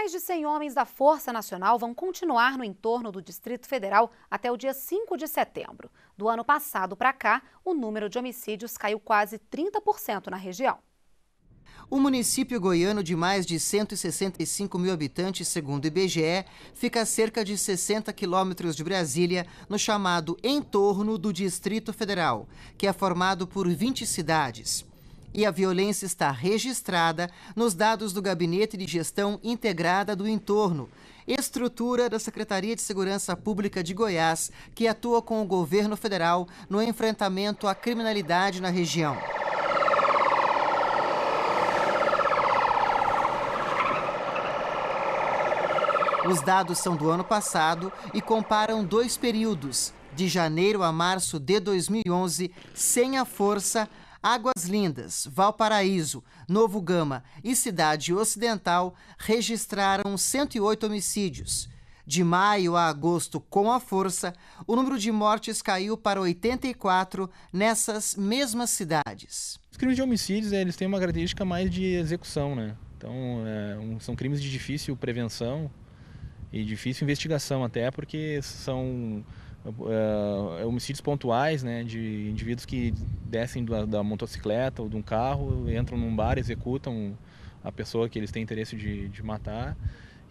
Mais de 100 homens da Força Nacional vão continuar no entorno do Distrito Federal até o dia 5 de setembro. Do ano passado para cá, o número de homicídios caiu quase 30% na região. O município goiano de mais de 165 mil habitantes, segundo o IBGE, fica a cerca de 60 quilômetros de Brasília, no chamado entorno do Distrito Federal, que é formado por 20 cidades e a violência está registrada nos dados do Gabinete de Gestão Integrada do Entorno, estrutura da Secretaria de Segurança Pública de Goiás, que atua com o governo federal no enfrentamento à criminalidade na região. Os dados são do ano passado e comparam dois períodos, de janeiro a março de 2011, sem a força Águas Lindas, Valparaíso, Novo Gama e Cidade Ocidental registraram 108 homicídios. De maio a agosto, com a força, o número de mortes caiu para 84 nessas mesmas cidades. Os crimes de homicídios eles têm uma característica mais de execução, né? Então, é, um, são crimes de difícil prevenção e difícil investigação, até porque são uh, homicídios pontuais, né, de indivíduos que descem da, da, motocicleta ou de um carro, entram num bar, executam a pessoa que eles têm interesse de, de matar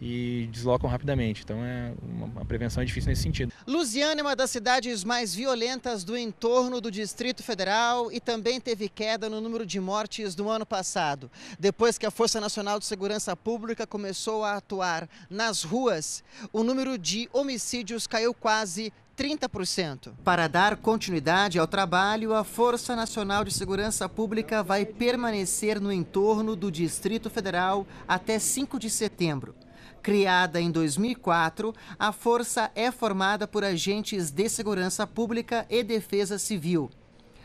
e deslocam rapidamente. Então é uma, uma prevenção é difícil nesse sentido. Lusiana é uma das cidades mais violentas do entorno do Distrito Federal e também teve queda no número de mortes do ano passado, depois que a Força Nacional de Segurança Pública começou a atuar nas ruas. O número de homicídios caiu quase 30%. Para dar continuidade ao trabalho, a Força Nacional de Segurança Pública vai permanecer no entorno do Distrito Federal até 5 de setembro. Criada em 2004, a força é formada por agentes de segurança pública e defesa civil.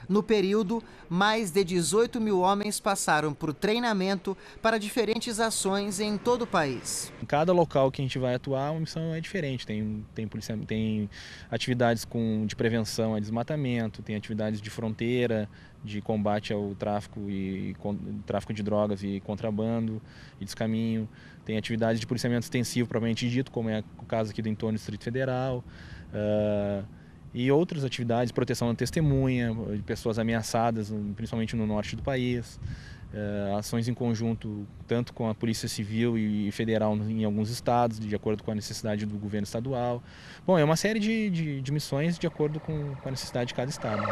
No período, mais de 18 mil homens passaram por treinamento para diferentes ações em todo o país. Em cada local que a gente vai atuar, a missão é diferente. Tem, tem, polícia, tem atividades com, de prevenção a desmatamento, tem atividades de fronteira, de combate ao tráfico e com, tráfico de drogas e contrabando e descaminho. Tem atividades de policiamento extensivo, propriamente dito, como é o caso aqui do entorno do Distrito Federal. Uh, e outras atividades, proteção da testemunha, de pessoas ameaçadas, principalmente no norte do país, eh, ações em conjunto tanto com a Polícia Civil e Federal em alguns estados, de acordo com a necessidade do governo estadual. Bom, é uma série de, de, de missões de acordo com, com a necessidade de cada estado.